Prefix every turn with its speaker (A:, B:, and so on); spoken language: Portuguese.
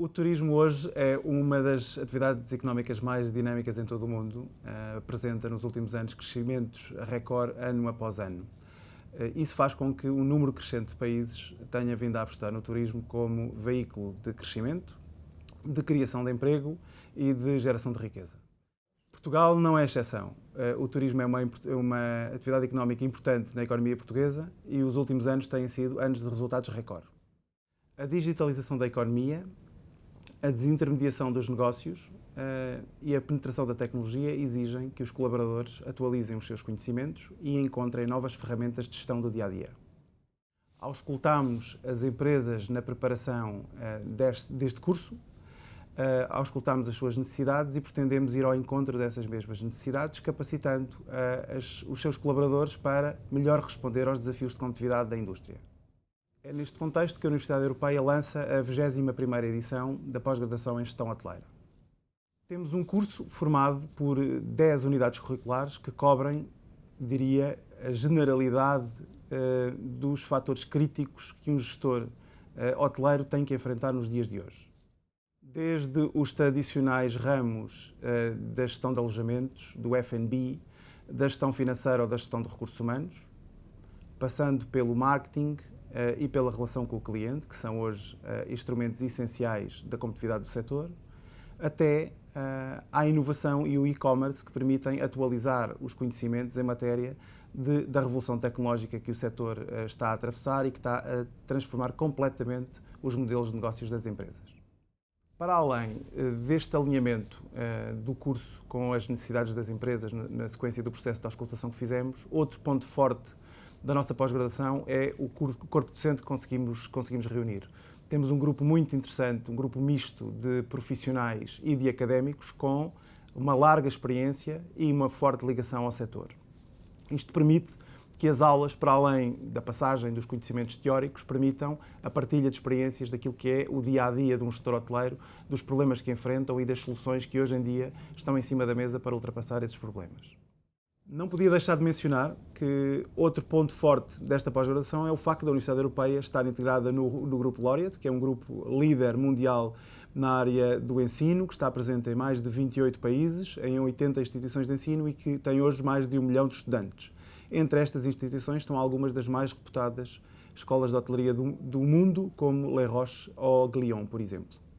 A: O turismo hoje é uma das atividades económicas mais dinâmicas em todo o mundo. Uh, apresenta nos últimos anos crescimentos recorde ano após ano. Uh, isso faz com que um número crescente de países tenha vindo a apostar no turismo como veículo de crescimento, de criação de emprego e de geração de riqueza. Portugal não é exceção. Uh, o turismo é uma, é uma atividade económica importante na economia portuguesa e os últimos anos têm sido anos de resultados recorde. A digitalização da economia a desintermediação dos negócios uh, e a penetração da tecnologia exigem que os colaboradores atualizem os seus conhecimentos e encontrem novas ferramentas de gestão do dia a dia. Auscultamos as empresas na preparação uh, deste, deste, curso, uh, as suas necessidades e pretendemos ir ao encontro dessas mesmas necessidades, capacitando as, os seus colaboradores para melhor responder aos desafios de competitividade da indústria. É neste contexto que a Universidade Europeia lança a 21ª edição da pós-graduação em Gestão Hoteleira. Temos um curso formado por 10 unidades curriculares que cobrem, diria, a generalidade eh, dos fatores críticos que um gestor eh, hoteleiro tem que enfrentar nos dias de hoje. Desde os tradicionais ramos eh, da gestão de alojamentos, do F&B, da gestão financeira ou da gestão de recursos humanos, passando pelo marketing, eh, e pela relação com o cliente, que são hoje eh, instrumentos essenciais da competitividade do setor, até eh, à inovação e o e-commerce que permitem atualizar os conhecimentos em matéria de, da revolução tecnológica que o setor está a atravessar e que está a transformar completamente os modelos de negócios das empresas. Para além deste alinhamento do curso com as necessidades das empresas na sequência do processo de auscultação que fizemos, outro ponto forte da nossa pós-graduação é o corpo docente que conseguimos, conseguimos reunir. Temos um grupo muito interessante, um grupo misto de profissionais e de académicos com uma larga experiência e uma forte ligação ao setor. Isto permite que as aulas, para além da passagem dos conhecimentos teóricos, permitam a partilha de experiências daquilo que é o dia a dia de um gestor hoteleiro, dos problemas que enfrentam e das soluções que hoje em dia estão em cima da mesa para ultrapassar esses problemas. Não podia deixar de mencionar que outro ponto forte desta pós-graduação é o facto da Universidade Europeia estar integrada no, no Grupo Laureate, que é um grupo líder mundial na área do ensino, que está presente em mais de 28 países, em 80 instituições de ensino e que tem hoje mais de um milhão de estudantes. Entre estas instituições estão algumas das mais reputadas escolas de hotelaria do, do mundo, como Le Roche ou Glion, por exemplo.